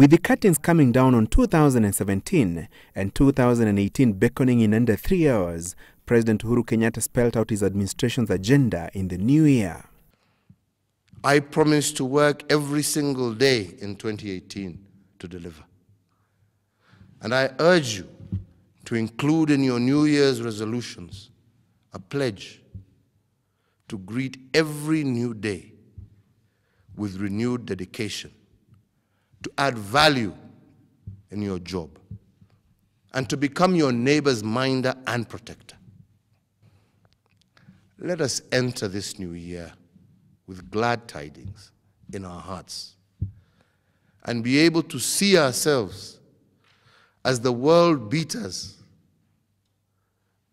With the curtains coming down on 2017 and 2018 beckoning in under three hours, President Uhuru Kenyatta spelled out his administration's agenda in the new year. I promise to work every single day in 2018 to deliver. And I urge you to include in your New Year's resolutions a pledge to greet every new day with renewed dedication to add value in your job and to become your neighbor's minder and protector. Let us enter this new year with glad tidings in our hearts and be able to see ourselves as the world beaters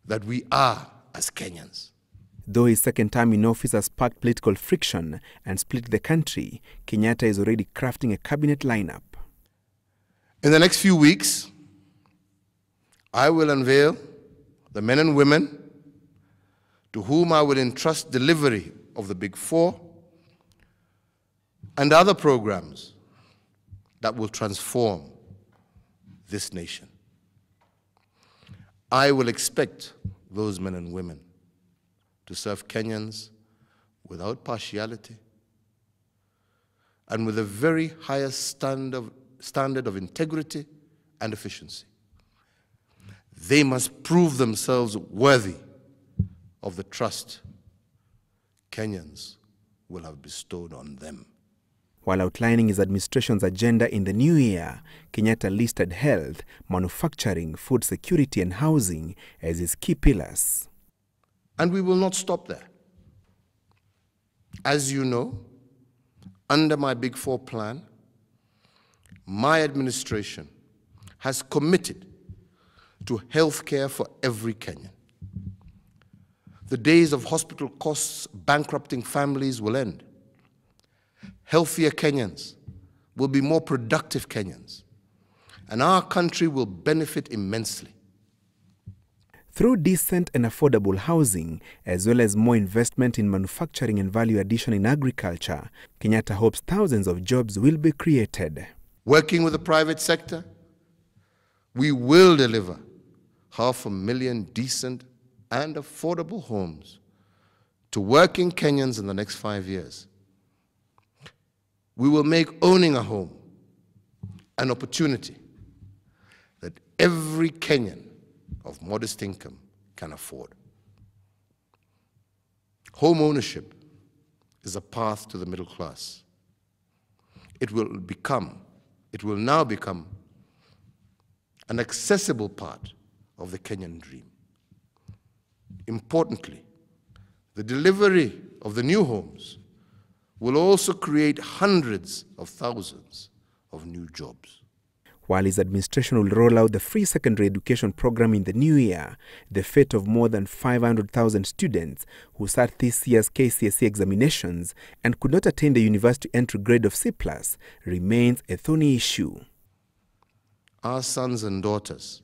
that we are as Kenyans. Though his second term in office has sparked political friction and split the country, Kenyatta is already crafting a cabinet lineup. In the next few weeks, I will unveil the men and women to whom I will entrust delivery of the Big Four and other programs that will transform this nation. I will expect those men and women to serve Kenyans without partiality and with the very highest stand of, standard of integrity and efficiency. They must prove themselves worthy of the trust Kenyans will have bestowed on them. While outlining his administration's agenda in the new year, Kenyatta listed health, manufacturing, food security, and housing as his key pillars. And we will not stop there. As you know, under my Big Four plan, my administration has committed to health care for every Kenyan. The days of hospital costs bankrupting families will end. Healthier Kenyans will be more productive Kenyans, and our country will benefit immensely. Through decent and affordable housing, as well as more investment in manufacturing and value addition in agriculture, Kenyatta hopes thousands of jobs will be created. Working with the private sector, we will deliver half a million decent and affordable homes to working Kenyans in the next five years. We will make owning a home an opportunity that every Kenyan of modest income can afford. Home ownership is a path to the middle class. It will become, it will now become an accessible part of the Kenyan dream. Importantly, the delivery of the new homes will also create hundreds of thousands of new jobs. While his administration will roll out the free secondary education program in the new year, the fate of more than 500,000 students who sat this year's KCSE examinations and could not attain the university entry grade of C+, remains a thorny issue. Our sons and daughters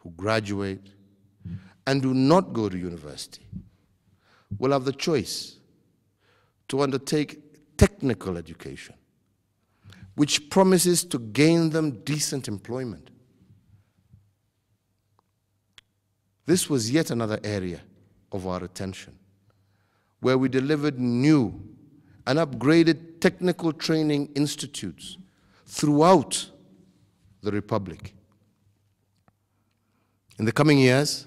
who graduate and do not go to university will have the choice to undertake technical education which promises to gain them decent employment. This was yet another area of our attention where we delivered new and upgraded technical training institutes throughout the Republic. In the coming years,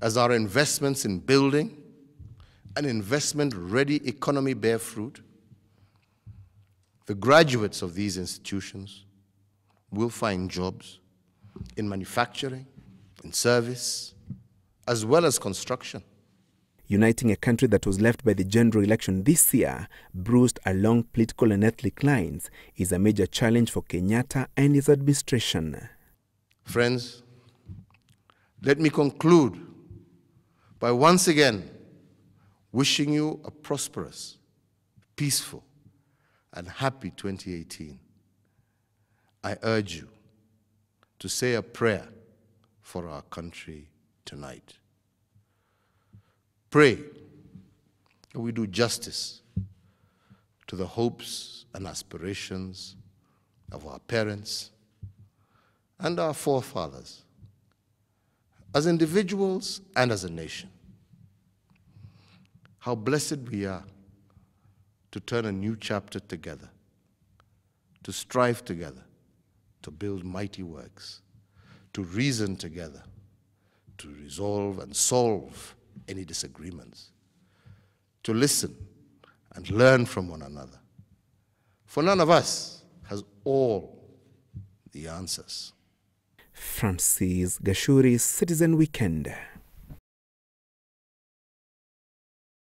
as our investments in building an investment ready economy bear fruit, the graduates of these institutions will find jobs in manufacturing, in service, as well as construction. Uniting a country that was left by the general election this year, bruised along political and ethnic lines, is a major challenge for Kenyatta and his administration. Friends, let me conclude by once again wishing you a prosperous, peaceful, and happy 2018. I urge you to say a prayer for our country tonight. Pray that we do justice to the hopes and aspirations of our parents and our forefathers as individuals and as a nation. How blessed we are to turn a new chapter together, to strive together, to build mighty works, to reason together, to resolve and solve any disagreements, to listen and learn from one another. For none of us has all the answers. Francis Gashuri's Citizen Weekend.